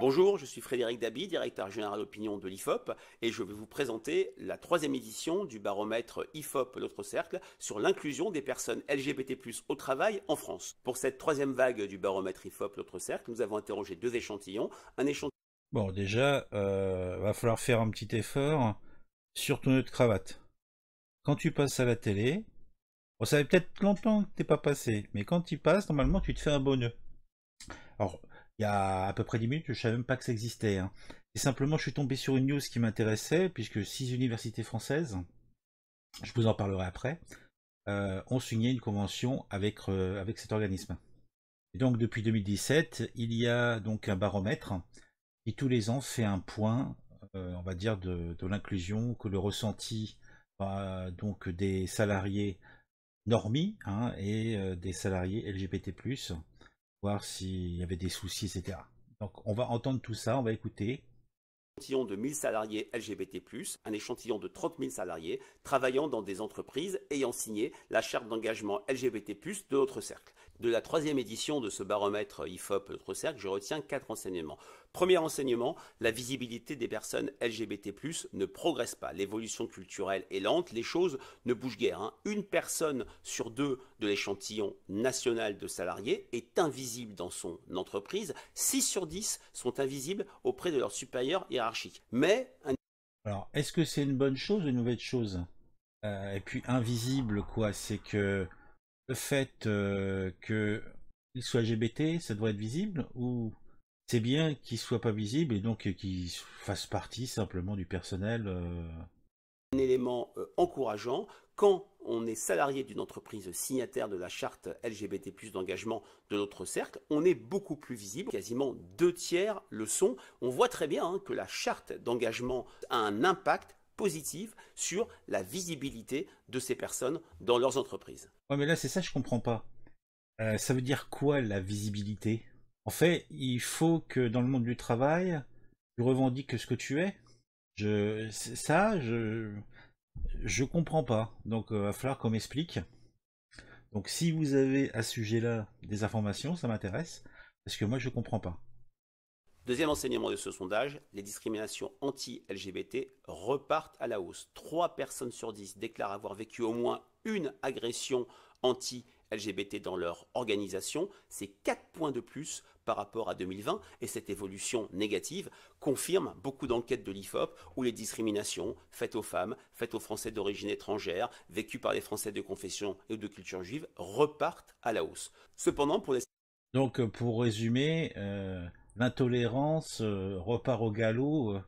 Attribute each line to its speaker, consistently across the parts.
Speaker 1: Bonjour, je suis Frédéric Dabi, directeur général d'opinion de l'IFOP, et je vais vous présenter la troisième édition du baromètre IFOP L'autre cercle sur l'inclusion des personnes LGBT+ au travail en France. Pour cette troisième vague du baromètre IFOP L'autre cercle, nous avons interrogé deux échantillons. Un échantillon.
Speaker 2: Bon, déjà, il euh, va falloir faire un petit effort sur ton nœud de cravate. Quand tu passes à la télé, on savait peut-être longtemps que tu n'es pas passé, mais quand tu passes, normalement, tu te fais un bon nœud. Alors, il y a à peu près 10 minutes, je ne savais même pas que ça existait. Hein. Et simplement, je suis tombé sur une news qui m'intéressait, puisque six universités françaises, je vous en parlerai après, euh, ont signé une convention avec, euh, avec cet organisme. Et donc, depuis 2017, il y a donc un baromètre qui, tous les ans, fait un point, euh, on va dire, de, l'inclusion, que le ressenti donc des salariés normis hein, et des salariés LGBT+, voir s'il y avait des soucis, etc. Donc on va entendre tout ça, on va écouter.
Speaker 1: Un échantillon de 1000 salariés LGBT+, un échantillon de 30 000 salariés travaillant dans des entreprises ayant signé la charte d'engagement LGBT+, de notre cercle. De la troisième édition de ce baromètre IFOP Notre Cercle, je retiens quatre enseignements. Premier enseignement, la visibilité des personnes LGBT+, ne progresse pas. L'évolution culturelle est lente, les choses ne bougent guère. Hein. Une personne sur deux de l'échantillon national de salariés est invisible dans son entreprise. 6 sur 10 sont invisibles auprès de leurs supérieurs hiérarchiques. Mais...
Speaker 2: Alors, est-ce que c'est une bonne chose ou une mauvaise chose euh, Et puis, invisible, quoi, c'est que le fait euh, qu'il soit LGBT, ça doit être visible ou c'est bien qu'il soit pas visible et donc qu'il fasse partie simplement du personnel euh
Speaker 1: Un élément euh, encourageant, quand on est salarié d'une entreprise signataire de la charte LGBT d'engagement de notre cercle, on est beaucoup plus visible, quasiment deux tiers le sont. On voit très bien hein, que la charte d'engagement a un impact positive sur la visibilité de ces personnes dans leurs entreprises.
Speaker 2: Ouais, mais là, c'est ça, je comprends pas. Euh, ça veut dire quoi la visibilité En fait, il faut que dans le monde du travail, tu revendiques ce que tu es. Je, ça, je, je comprends pas. Donc, il euh, va falloir qu'on m'explique. Donc, si vous avez à ce sujet-là des informations, ça m'intéresse, parce que moi, je comprends pas.
Speaker 1: Deuxième enseignement de ce sondage, les discriminations anti-LGBT repartent à la hausse. 3 personnes sur dix déclarent avoir vécu au moins une agression anti-LGBT dans leur organisation. C'est 4 points de plus par rapport à 2020 et cette évolution négative confirme beaucoup d'enquêtes de l'IFOP où les discriminations faites aux femmes, faites aux Français d'origine étrangère, vécues par les Français de confession et de culture juive repartent à la hausse. Cependant, pour les...
Speaker 2: Donc euh, pour résumer, euh, l'intolérance euh, repart au galop euh,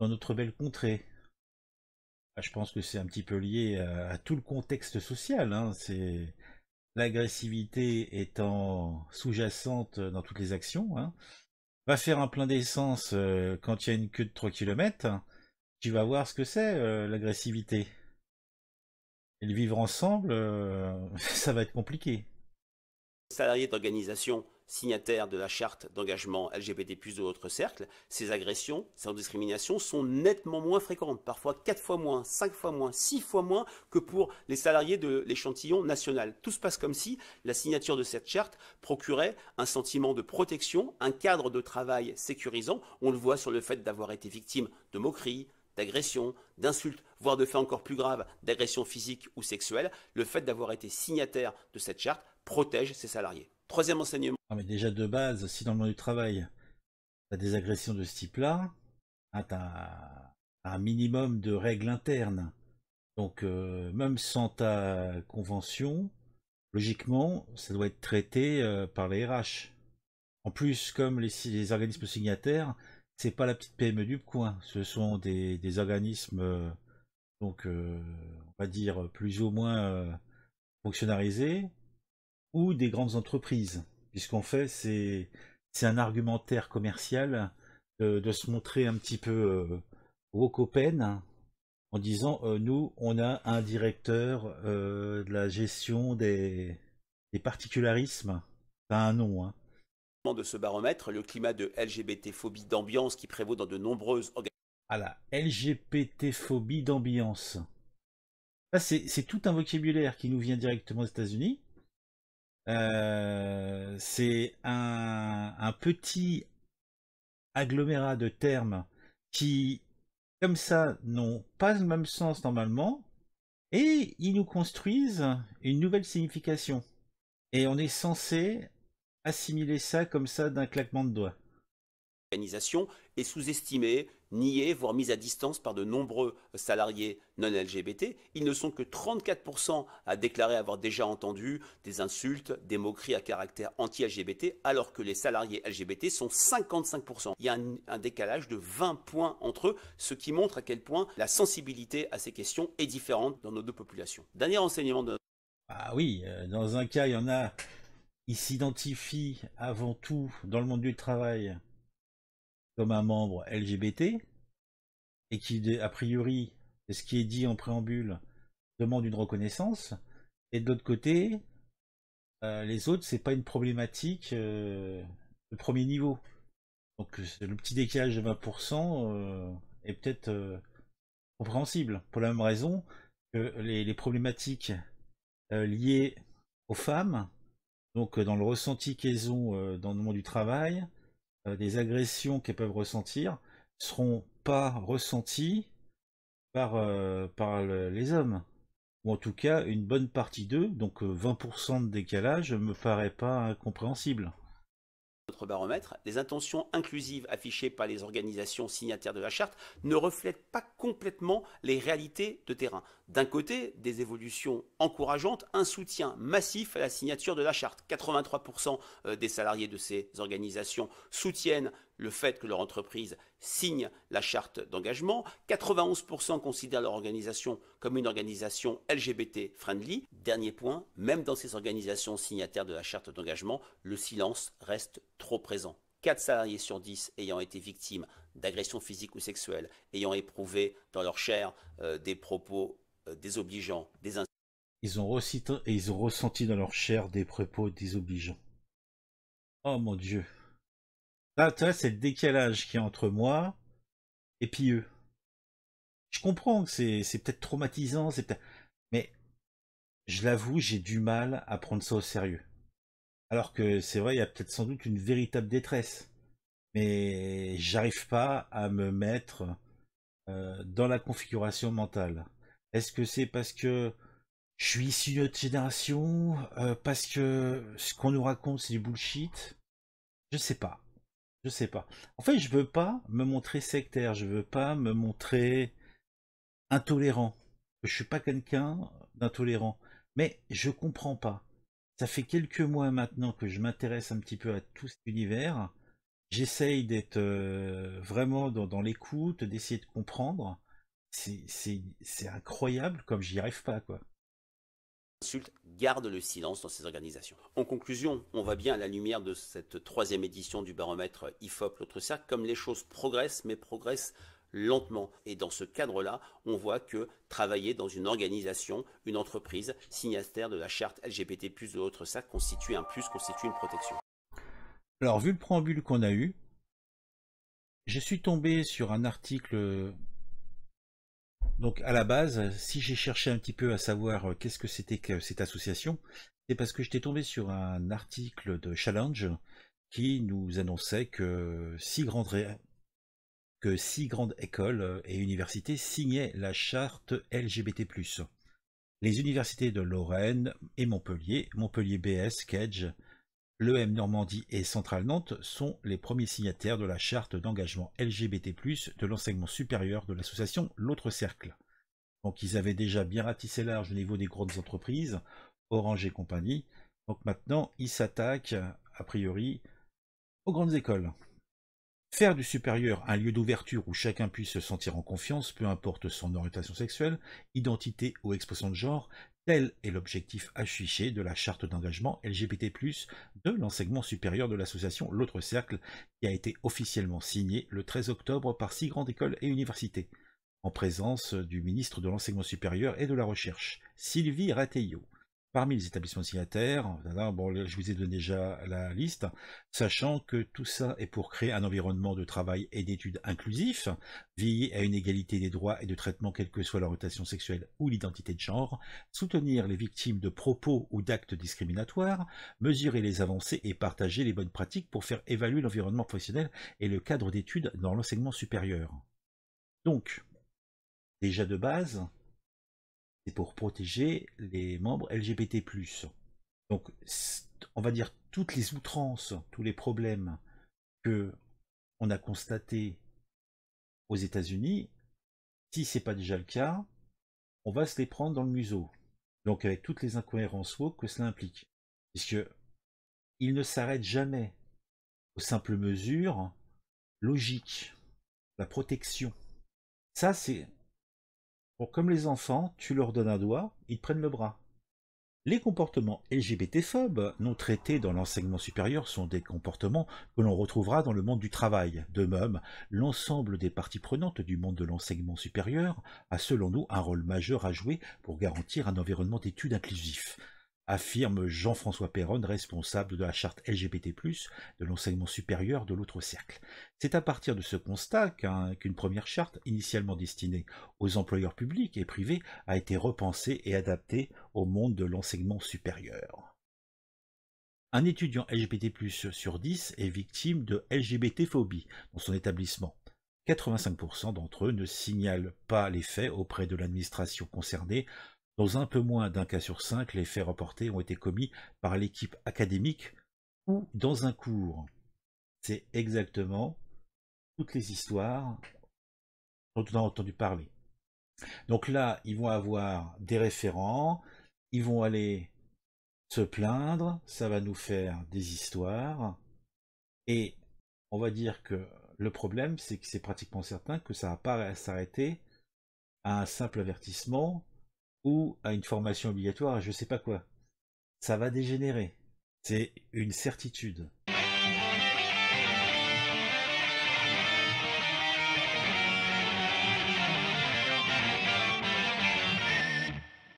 Speaker 2: dans notre belle contrée. Ah, je pense que c'est un petit peu lié à, tout le contexte social. Hein. C'est l'agressivité étant sous-jacente dans toutes les actions. Hein. Va faire un plein d'essence euh, quand il y a une queue de 3 km. Hein. Tu vas voir ce que c'est l'agressivité. Et le vivre ensemble, ça va être compliqué.
Speaker 1: Salarié d'organisation signataires de la charte d'engagement LGBT plus de l'autre cercle, ces agressions, ces discriminations sont nettement moins fréquentes, parfois 4 fois moins, 5 fois moins, 6 fois moins que pour les salariés de l'échantillon national. Tout se passe comme si la signature de cette charte procurait un sentiment de protection, un cadre de travail sécurisant. On le voit sur le fait d'avoir été victime de moqueries, d'agressions, d'insultes, voire de faits encore plus graves, d'agressions physiques ou sexuelles. Le fait d'avoir été signataire de cette charte protège ses salariés. Troisième enseignement.
Speaker 2: Ah, déjà de base, si dans le monde du travail, as des agressions de ce type-là, hein, ah, as un minimum de règles internes. Donc euh, même sans ta convention, logiquement, ça doit être traité euh, par les RH. En plus, comme les, organismes signataires, c'est pas la petite PME du coin, ce sont des, organismes, euh, donc on va dire plus ou moins fonctionnalisés ou des grandes entreprises. Puisqu'on fait, c'est un argumentaire commercial euh, de, se montrer un petit peu euh, woke en disant euh, nous, on a un directeur euh, de la gestion des, des particularismes. Pas un nom. Hein.
Speaker 1: De ce baromètre, le climat de LGBT-phobie d'ambiance qui prévaut dans de nombreuses organisations. Ah
Speaker 2: la LGBT-phobie d'ambiance. c'est tout un vocabulaire qui nous vient directement des États-Unis. Euh, c'est un, un, petit agglomérat de termes qui, comme ça, n'ont pas le même sens normalement, et ils nous construisent une nouvelle signification. Et on est censé assimiler ça comme ça d'un claquement de doigts.
Speaker 1: Organisation est sous estimé nié, voire mise à distance par de nombreux salariés non LGBT. Ils ne sont que 34% à déclarer avoir déjà entendu des insultes, des moqueries à caractère anti-LGBT, alors que les salariés LGBT sont 55%. Il y a un, décalage de 20 points entre eux, ce qui montre à quel point la sensibilité à ces questions est différente dans nos deux populations. Dernier enseignement de
Speaker 2: Ah oui, euh, dans un cas, il y en a, ils s'identifient avant tout dans le monde du travail comme un membre LGBT, et qui, a priori, ce qui est dit en préambule, demande une reconnaissance, et de l'autre côté, euh, les autres, c'est pas une problématique euh, de premier niveau. Donc le petit décalage de 20% euh, est peut-être compréhensible, pour la même raison que les problématiques liées aux femmes, donc dans le ressenti qu'elles ont dans le monde du travail, euh, des agressions qu'elles peuvent ressentir seront pas ressenties par, euh, les hommes. Ou en tout cas, une bonne partie d'eux, donc 20% euh, de décalage, me paraît pas incompréhensible
Speaker 1: baromètre, les intentions inclusives affichées par les organisations signataires de la charte ne reflètent pas complètement les réalités de terrain. D'un côté, des évolutions encourageantes, un soutien massif à la signature de la charte. 83% euh, des salariés de ces organisations soutiennent le fait que leur entreprise signe la charte d'engagement. 91% considèrent leur organisation comme une organisation LGBT friendly. Dernier point, même dans ces organisations signataires de la charte d'engagement, le silence reste trop présent. 4 salariés sur 10 ayant été victimes d'agressions physiques ou sexuelles, ayant éprouvé dans leur chair euh, des propos euh, désobligeants, des
Speaker 2: Ils ont, ils ont ressenti dans leur chair des propos désobligeants. Oh mon Dieu. Là, ah, tu vois, c'est le décalage qui est entre moi et puis eux. Je comprends que c'est peut-être traumatisant, c'est peut-être... Mais je l'avoue, j'ai du mal à prendre ça au sérieux. Alors que c'est vrai, il y a peut-être sans doute une véritable détresse. Mais j'arrive pas à me mettre euh, dans la configuration mentale. Est-ce que c'est parce que je suis issu d'une autre génération euh, Parce que ce qu'on nous raconte, c'est du bullshit Je sais pas. Je sais pas. En fait, je veux pas me montrer sectaire, je veux pas me montrer intolérant. Je suis pas quelqu'un d'intolérant. Mais je comprends pas. Ça fait quelques mois maintenant que je m'intéresse un petit peu à tout cet univers. J'essaye d'être euh, vraiment dans, l'écoute, d'essayer de comprendre. C'est incroyable comme j'y arrive pas, quoi
Speaker 1: insulte garde le silence dans ces organisations. En conclusion, on voit bien à la lumière de cette troisième édition du baromètre IFOP L'autre cercle comme les choses progressent, mais progressent lentement. Et dans ce cadre-là, on voit que travailler dans une organisation, une entreprise, signataire de la charte LGBT+, de l'autre cercle, constitue un plus, constitue une protection.
Speaker 2: Alors, vu le préambule qu'on a eu, je suis tombé sur un article donc à la base, si j'ai cherché un petit peu à savoir euh, qu'est-ce que c'était que cette association, c'est parce que j'étais tombé sur un article de Challenge qui nous annonçait que six grandes, écoles euh, et universités signaient la charte LGBT+. Les universités de Lorraine et Montpellier, Montpellier BS, Kedge, L'EM Normandie et Centrale Nantes sont les premiers signataires de la charte d'engagement LGBT+, de l'enseignement supérieur de l'association L'Autre Cercle. Donc ils avaient déjà bien ratissé large au niveau des grandes entreprises, Orange et compagnie. Donc maintenant, ils s'attaquent, a priori, aux grandes écoles. Faire du supérieur un lieu d'ouverture où chacun puisse se sentir en confiance, peu importe son orientation sexuelle, identité ou expression de genre, tel est l'objectif affiché de la charte d'engagement LGBT+, de l'enseignement supérieur de l'association L'autre Cercle, qui a été officiellement signé le 13 octobre par six grandes écoles et universités, en présence du ministre de l'enseignement supérieur et de la recherche, Sylvie Rateillot parmi les établissements signataires, bon, je vous ai donné déjà la liste, sachant que tout ça est pour créer un environnement de travail et d'études inclusif, veiller à une égalité des droits et de traitement quelle que soit rotation sexuelle ou l'identité de genre, soutenir les victimes de propos ou d'actes discriminatoires, mesurer les avancées et partager les bonnes pratiques pour faire évaluer l'environnement professionnel et le cadre d'études dans l'enseignement supérieur. Donc, déjà de base, c'est pour protéger les membres LGBT+. Donc, on va dire toutes les outrances, tous les problèmes que on a constatés aux États-Unis, si ce n'est pas déjà le cas, on va se les prendre dans le museau. Donc avec toutes les incohérences que cela implique, puisque il ne s'arrête jamais aux simples mesures logiques, la protection. Ça, c'est comme les enfants, tu leur donnes un doigt, ils prennent le bras. Les comportements LGBTphobes non traités dans l'enseignement supérieur sont des comportements que l'on retrouvera dans le monde du travail. De même, l'ensemble des parties prenantes du monde de l'enseignement supérieur a selon nous un rôle majeur à jouer pour garantir un environnement d'études inclusif affirme Jean-François Perron, responsable de la charte LGBT+, de l'enseignement supérieur de l'autre cercle. C'est à partir de ce constat qu'une première charte, initialement destinée aux employeurs publics et privés, a été repensée et adaptée au monde de l'enseignement supérieur. Un étudiant LGBT+, sur 10 est victime de LGBT-phobie dans son établissement. 85% d'entre eux ne signalent pas les faits auprès de l'administration concernée dans un peu moins d'un cas sur cinq, les faits reportés ont été commis par l'équipe académique ou dans un cours. C'est exactement toutes les histoires dont on a entendu parler. Donc là, ils vont avoir des référents, ils vont aller se plaindre, ça va nous faire des histoires, et on va dire que le problème, c'est que c'est pratiquement certain que ça va pas s'arrêter à un simple avertissement ou à une formation obligatoire, je sais pas quoi. Ça va dégénérer. C'est une certitude.